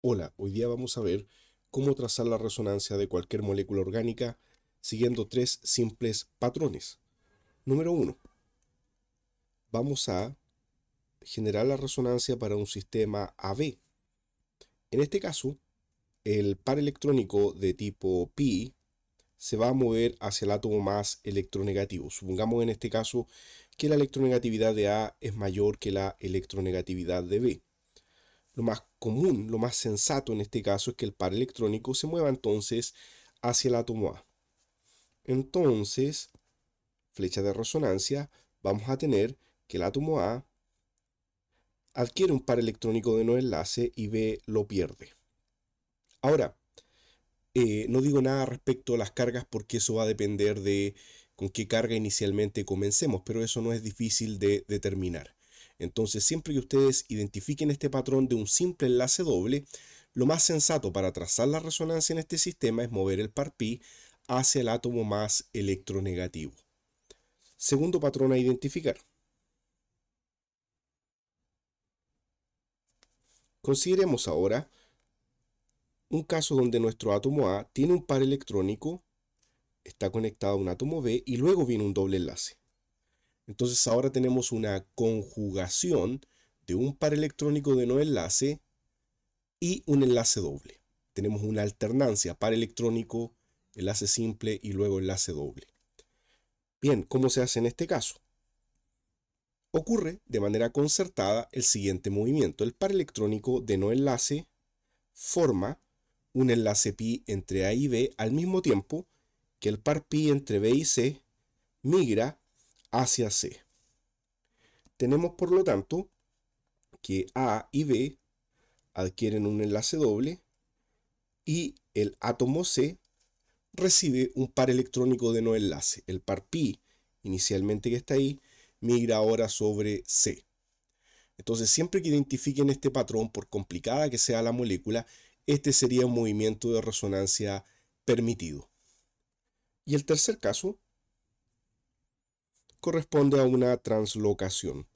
Hola, hoy día vamos a ver cómo trazar la resonancia de cualquier molécula orgánica siguiendo tres simples patrones. Número uno, Vamos a generar la resonancia para un sistema AB. En este caso, el par electrónico de tipo pi se va a mover hacia el átomo más electronegativo. Supongamos en este caso que la electronegatividad de A es mayor que la electronegatividad de B. Lo más común, lo más sensato en este caso es que el par electrónico se mueva entonces hacia el átomo A. Entonces, flecha de resonancia, vamos a tener que el átomo A adquiere un par electrónico de no enlace y B lo pierde. Ahora, eh, no digo nada respecto a las cargas porque eso va a depender de con qué carga inicialmente comencemos, pero eso no es difícil de determinar. Entonces, siempre que ustedes identifiquen este patrón de un simple enlace doble, lo más sensato para trazar la resonancia en este sistema es mover el par pi hacia el átomo más electronegativo. Segundo patrón a identificar. Consideremos ahora un caso donde nuestro átomo A tiene un par electrónico, está conectado a un átomo B y luego viene un doble enlace. Entonces ahora tenemos una conjugación de un par electrónico de no enlace y un enlace doble. Tenemos una alternancia par electrónico, enlace simple y luego enlace doble. Bien, ¿cómo se hace en este caso? Ocurre de manera concertada el siguiente movimiento. El par electrónico de no enlace forma un enlace pi entre A y B al mismo tiempo que el par pi entre B y C migra hacia C. Tenemos por lo tanto que A y B adquieren un enlace doble y el átomo C recibe un par electrónico de no enlace. El par pi, inicialmente que está ahí, migra ahora sobre C. Entonces, siempre que identifiquen este patrón, por complicada que sea la molécula, este sería un movimiento de resonancia permitido. Y el tercer caso corresponde a una translocación.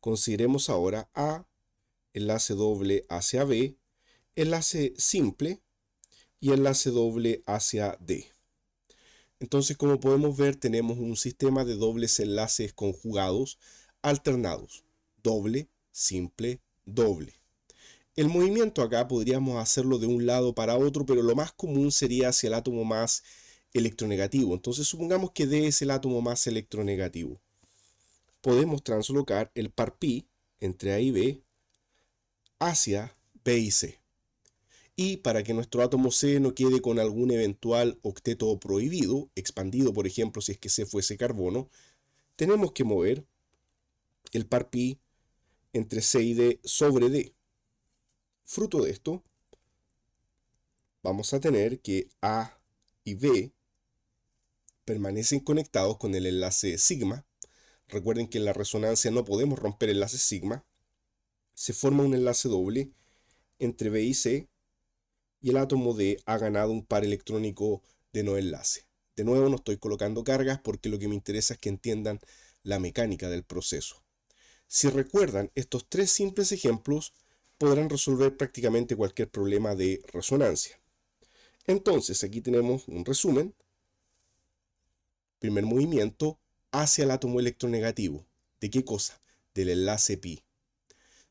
Consideremos ahora A, enlace doble hacia B, enlace simple y enlace doble hacia D. Entonces, como podemos ver, tenemos un sistema de dobles enlaces conjugados alternados. Doble, simple, doble. El movimiento acá podríamos hacerlo de un lado para otro, pero lo más común sería hacia el átomo más electronegativo. Entonces supongamos que D es el átomo más electronegativo. Podemos translocar el par pi entre A y B hacia B y C. Y para que nuestro átomo C no quede con algún eventual octeto prohibido, expandido por ejemplo si es que C fuese carbono, tenemos que mover el par pi entre C y D sobre D. Fruto de esto, vamos a tener que A y B permanecen conectados con el enlace sigma, recuerden que en la resonancia no podemos romper el enlace sigma, se forma un enlace doble entre B y C y el átomo D ha ganado un par electrónico de no enlace. De nuevo no estoy colocando cargas porque lo que me interesa es que entiendan la mecánica del proceso. Si recuerdan estos tres simples ejemplos, podrán resolver prácticamente cualquier problema de resonancia. Entonces, aquí tenemos un resumen primer movimiento hacia el átomo electronegativo. ¿De qué cosa? Del enlace pi.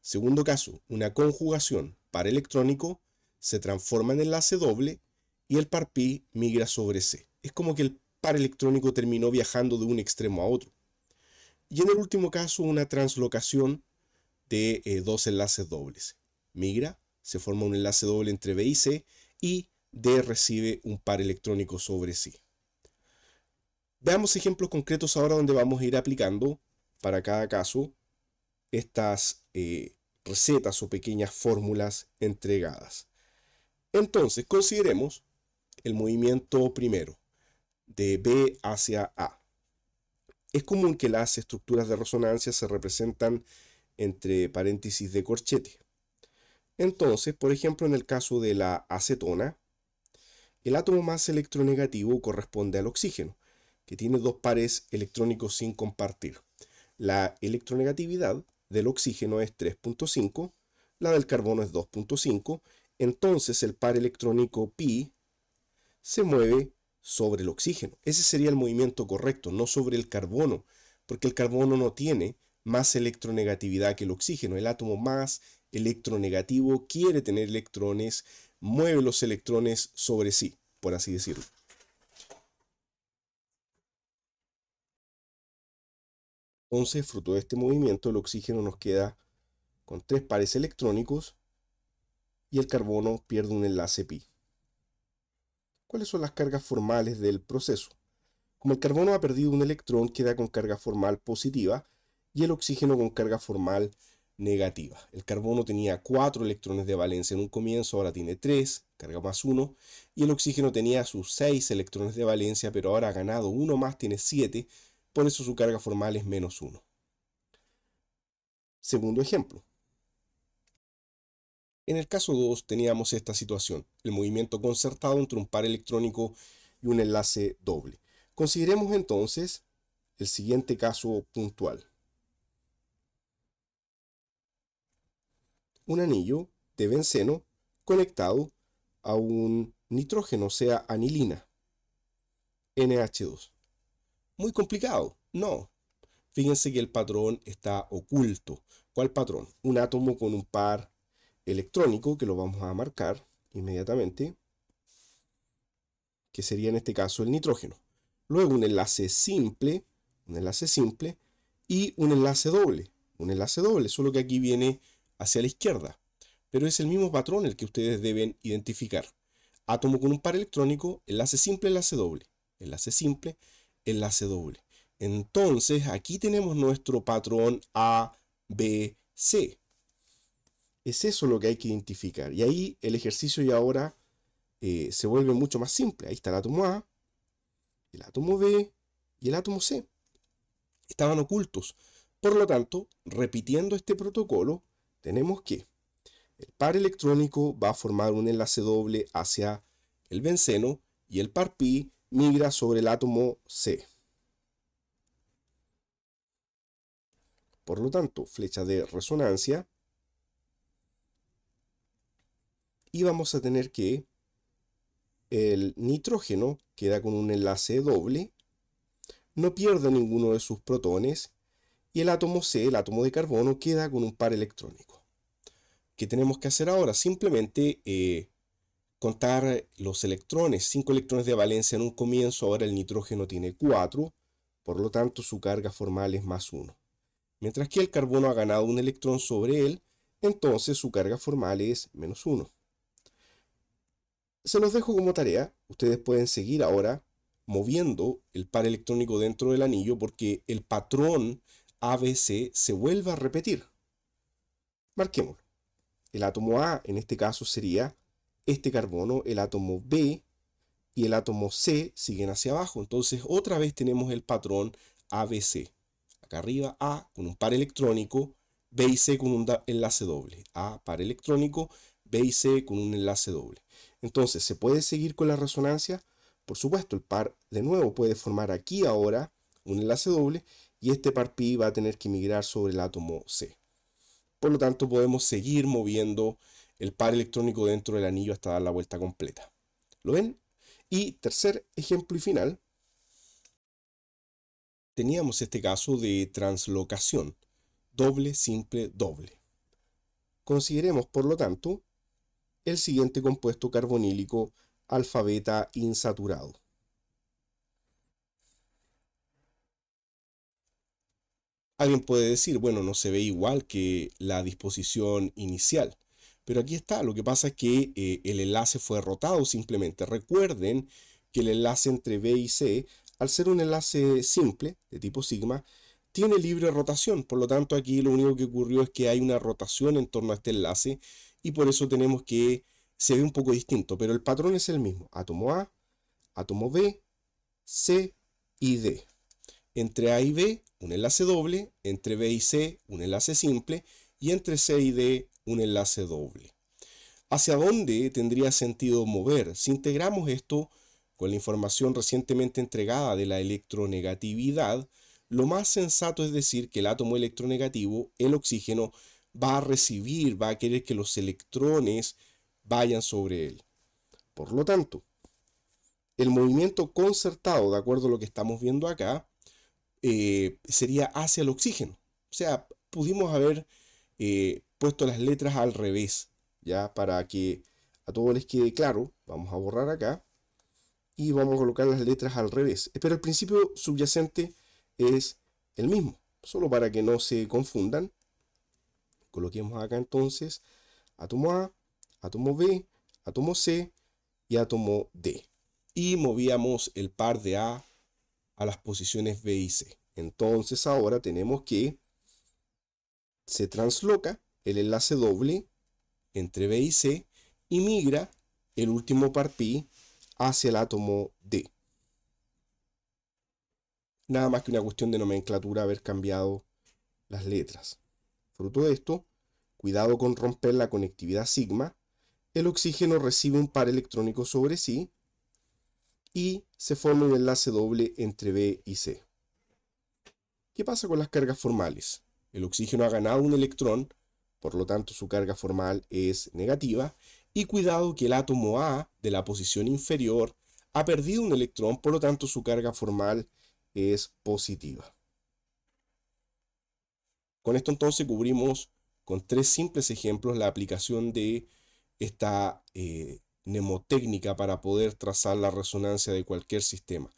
Segundo caso, una conjugación par electrónico se transforma en enlace doble y el par pi migra sobre C. Es como que el par electrónico terminó viajando de un extremo a otro. Y en el último caso, una translocación de eh, dos enlaces dobles. Migra, se forma un enlace doble entre B y C y D recibe un par electrónico sobre sí. Veamos ejemplos concretos ahora donde vamos a ir aplicando para cada caso estas eh, recetas o pequeñas fórmulas entregadas. Entonces, consideremos el movimiento primero, de B hacia A. Es común que las estructuras de resonancia se representan entre paréntesis de corchete. Entonces, por ejemplo, en el caso de la acetona, el átomo más electronegativo corresponde al oxígeno, que tiene dos pares electrónicos sin compartir. La electronegatividad del oxígeno es 3.5, la del carbono es 2.5, entonces el par electrónico pi se mueve sobre el oxígeno. Ese sería el movimiento correcto, no sobre el carbono, porque el carbono no tiene más electronegatividad que el oxígeno. El átomo más electronegativo quiere tener electrones, mueve los electrones sobre sí, por así decirlo. 11, fruto de este movimiento, el oxígeno nos queda con tres pares electrónicos y el carbono pierde un enlace pi. ¿Cuáles son las cargas formales del proceso? Como el carbono ha perdido un electrón, queda con carga formal positiva y el oxígeno con carga formal negativa. El carbono tenía cuatro electrones de valencia en un comienzo, ahora tiene tres, carga más uno. y el oxígeno tenía sus seis electrones de valencia, pero ahora ha ganado uno más, tiene siete por eso su carga formal es menos 1. Segundo ejemplo. En el caso 2 teníamos esta situación, el movimiento concertado entre un par electrónico y un enlace doble. Consideremos entonces el siguiente caso puntual. Un anillo de benceno conectado a un nitrógeno, o sea anilina, NH2 muy complicado. No. Fíjense que el patrón está oculto. ¿Cuál patrón? Un átomo con un par electrónico, que lo vamos a marcar inmediatamente, que sería en este caso el nitrógeno. Luego un enlace simple, un enlace simple y un enlace doble, un enlace doble, solo que aquí viene hacia la izquierda. Pero es el mismo patrón el que ustedes deben identificar. Átomo con un par electrónico, enlace simple, enlace doble, enlace simple, enlace doble. Entonces, aquí tenemos nuestro patrón A, B, C. Es eso lo que hay que identificar. Y ahí el ejercicio y ahora eh, se vuelve mucho más simple. Ahí está el átomo A, el átomo B y el átomo C. Estaban ocultos. Por lo tanto, repitiendo este protocolo, tenemos que el par electrónico va a formar un enlace doble hacia el benceno y el par pi migra sobre el átomo C. Por lo tanto, flecha de resonancia. Y vamos a tener que el nitrógeno queda con un enlace doble, no pierde ninguno de sus protones, y el átomo C, el átomo de carbono, queda con un par electrónico. ¿Qué tenemos que hacer ahora? Simplemente eh, contar eh, los electrones, 5 electrones de valencia en un comienzo, ahora el nitrógeno tiene 4, por lo tanto su carga formal es más 1. Mientras que el carbono ha ganado un electrón sobre él, entonces su carga formal es menos 1. Se los dejo como tarea, ustedes pueden seguir ahora moviendo el par electrónico dentro del anillo porque el patrón ABC se vuelve a repetir. Marquémoslo. El átomo A en este caso sería este carbono, el átomo B y el átomo C siguen hacia abajo. Entonces otra vez tenemos el patrón ABC. Acá arriba A con un par electrónico, B y C con un enlace doble. A par electrónico, B y C con un enlace doble. Entonces, ¿se puede seguir con la resonancia? Por supuesto, el par de nuevo puede formar aquí ahora un enlace doble y este par pi va a tener que migrar sobre el átomo C. Por lo tanto, podemos seguir moviendo el par electrónico dentro del anillo hasta dar la vuelta completa. ¿Lo ven? Y tercer ejemplo y final, teníamos este caso de translocación, doble, simple, doble. Consideremos, por lo tanto, el siguiente compuesto carbonílico alfabeta insaturado. Alguien puede decir, bueno, no se ve igual que la disposición inicial. Pero aquí está, lo que pasa es que eh, el enlace fue rotado simplemente. Recuerden que el enlace entre B y C, al ser un enlace simple, de tipo sigma, tiene libre rotación. Por lo tanto, aquí lo único que ocurrió es que hay una rotación en torno a este enlace y por eso tenemos que se ve un poco distinto, pero el patrón es el mismo. Átomo A, átomo B, C y D. Entre A y B, un enlace doble. Entre B y C, un enlace simple y entre C y D un enlace doble. ¿Hacia dónde tendría sentido mover? Si integramos esto con la información recientemente entregada de la electronegatividad, lo más sensato es decir que el átomo electronegativo, el oxígeno, va a recibir, va a querer que los electrones vayan sobre él. Por lo tanto, el movimiento concertado, de acuerdo a lo que estamos viendo acá, eh, sería hacia el oxígeno. O sea, pudimos haber eh, puesto las letras al revés, ya para que a todos les quede claro. Vamos a borrar acá y vamos a colocar las letras al revés. Pero el principio subyacente es el mismo, solo para que no se confundan. Coloquemos acá entonces átomo A, átomo B, átomo C y átomo D. Y movíamos el par de A a las posiciones B y C. Entonces ahora tenemos que se transloca el enlace doble entre B y C y migra el último par pi hacia el átomo D. Nada más que una cuestión de nomenclatura haber cambiado las letras. Fruto de esto, cuidado con romper la conectividad sigma, el oxígeno recibe un par electrónico sobre sí y se forma un enlace doble entre B y C. ¿Qué pasa con las cargas formales? El oxígeno ha ganado un electrón, por lo tanto su carga formal es negativa, y cuidado que el átomo A de la posición inferior ha perdido un electrón, por lo tanto su carga formal es positiva. Con esto entonces cubrimos con tres simples ejemplos la aplicación de esta eh, mnemotécnica para poder trazar la resonancia de cualquier sistema.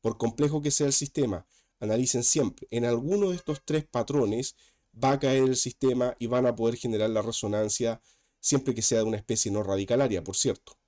Por complejo que sea el sistema, analicen siempre, en alguno de estos tres patrones va a caer el sistema y van a poder generar la resonancia siempre que sea de una especie no radicalaria, por cierto.